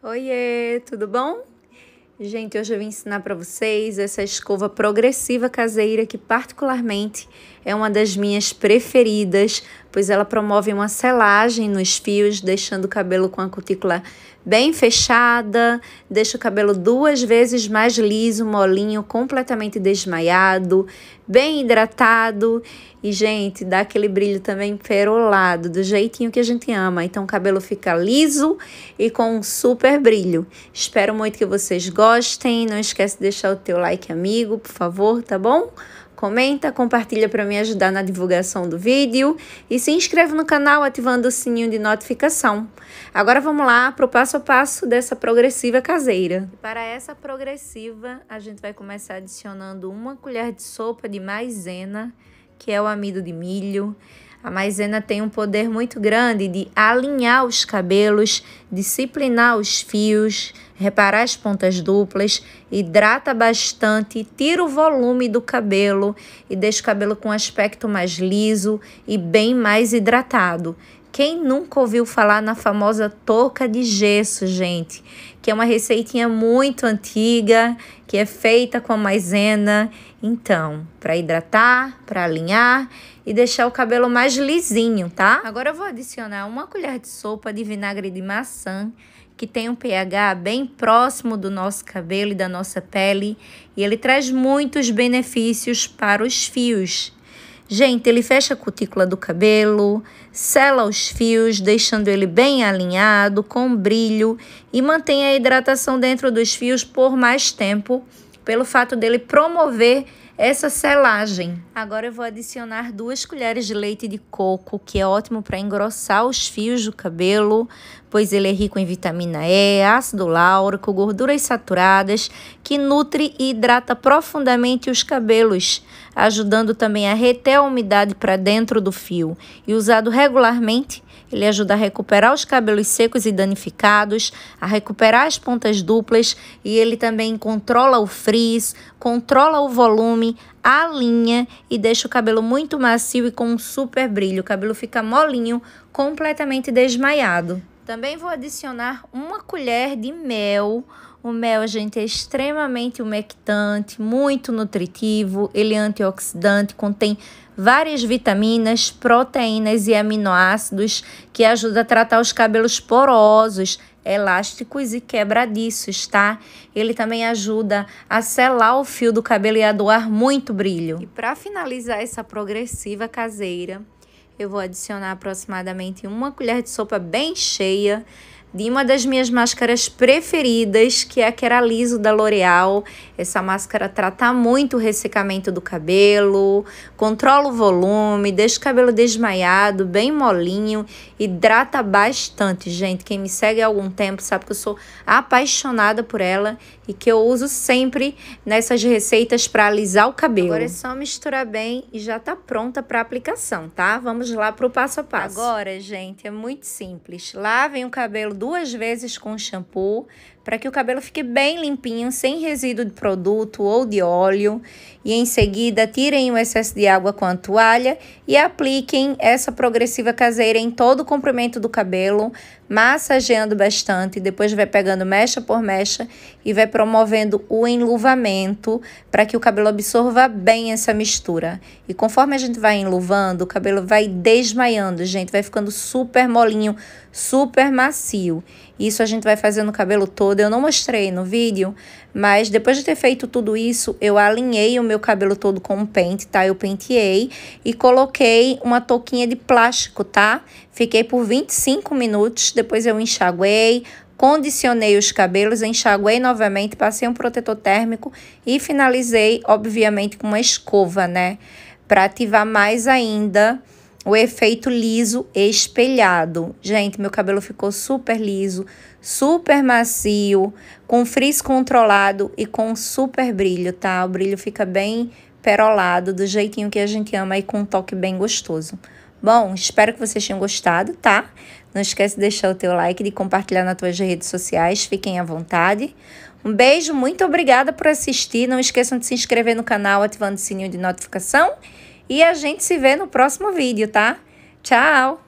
Oiê, tudo bom? Gente, hoje eu vim ensinar para vocês essa escova progressiva caseira que particularmente é uma das minhas preferidas, pois ela promove uma selagem nos fios, deixando o cabelo com a cutícula bem fechada, deixa o cabelo duas vezes mais liso, molinho, completamente desmaiado, bem hidratado e, gente, dá aquele brilho também perolado, do jeitinho que a gente ama. Então o cabelo fica liso e com um super brilho. Espero muito que vocês gostem. Não esquece de deixar o teu like, amigo, por favor, tá bom? Comenta, compartilha para me ajudar na divulgação do vídeo e se inscreve no canal ativando o sininho de notificação. Agora vamos lá para o passo a passo dessa progressiva caseira. Para essa progressiva, a gente vai começar adicionando uma colher de sopa de maisena, que é o amido de milho, a maisena tem um poder muito grande de alinhar os cabelos, disciplinar os fios, reparar as pontas duplas, hidrata bastante, tira o volume do cabelo e deixa o cabelo com um aspecto mais liso e bem mais hidratado. Quem nunca ouviu falar na famosa touca de gesso, gente? Que é uma receitinha muito antiga, que é feita com a maisena. Então, para hidratar, para alinhar e deixar o cabelo mais lisinho, tá? Agora eu vou adicionar uma colher de sopa de vinagre de maçã, que tem um pH bem próximo do nosso cabelo e da nossa pele, e ele traz muitos benefícios para os fios. Gente, ele fecha a cutícula do cabelo, sela os fios, deixando ele bem alinhado, com brilho e mantém a hidratação dentro dos fios por mais tempo, pelo fato dele promover essa selagem. Agora eu vou adicionar duas colheres de leite de coco, que é ótimo para engrossar os fios do cabelo, pois ele é rico em vitamina E, ácido láurico, gorduras saturadas, que nutre e hidrata profundamente os cabelos, ajudando também a reter a umidade para dentro do fio. E usado regularmente, ele ajuda a recuperar os cabelos secos e danificados, a recuperar as pontas duplas e ele também controla o frizz, controla o volume volume, alinha e deixa o cabelo muito macio e com um super brilho. O cabelo fica molinho, completamente desmaiado. Também vou adicionar uma colher de mel. O mel, gente, é extremamente umectante, muito nutritivo, ele é antioxidante, contém várias vitaminas, proteínas e aminoácidos que ajuda a tratar os cabelos porosos, elásticos e quebradiços, tá? Ele também ajuda a selar o fio do cabelo e a doar muito brilho. E para finalizar essa progressiva caseira, eu vou adicionar aproximadamente uma colher de sopa bem cheia de uma das minhas máscaras preferidas, que é a Keraliso da L'Oreal. Essa máscara trata muito o ressecamento do cabelo, controla o volume, deixa o cabelo desmaiado, bem molinho, hidrata bastante, gente. Quem me segue há algum tempo sabe que eu sou apaixonada por ela e que eu uso sempre nessas receitas para alisar o cabelo. Agora é só misturar bem e já tá pronta para aplicação, tá? Vamos lá pro passo a passo. Agora, gente, é muito simples. Lavem o cabelo duas vezes com shampoo, para que o cabelo fique bem limpinho, sem resíduo de produto ou de óleo. E em seguida, tirem o excesso de água com a toalha e apliquem essa progressiva caseira em todo o comprimento do cabelo, massageando bastante. Depois vai pegando mecha por mecha e vai promovendo o enluvamento para que o cabelo absorva bem essa mistura. E conforme a gente vai enluvando, o cabelo vai desmaiando, gente, vai ficando super molinho, super macio. Isso a gente vai fazer no cabelo todo. Eu não mostrei no vídeo, mas depois de ter feito tudo isso, eu alinhei o meu cabelo todo com um pente, tá? Eu penteei e coloquei uma touquinha de plástico, tá? Fiquei por 25 minutos, depois eu enxaguei, condicionei os cabelos, enxaguei novamente, passei um protetor térmico e finalizei, obviamente, com uma escova, né? Para ativar mais ainda o efeito liso espelhado. Gente, meu cabelo ficou super liso, super macio, com frizz controlado e com super brilho, tá? O brilho fica bem perolado, do jeitinho que a gente ama e com um toque bem gostoso. Bom, espero que vocês tenham gostado, tá? Não esquece de deixar o teu like, de compartilhar nas tuas redes sociais, fiquem à vontade. Um beijo, muito obrigada por assistir, não esqueçam de se inscrever no canal ativando o sininho de notificação e a gente se vê no próximo vídeo, tá? Tchau!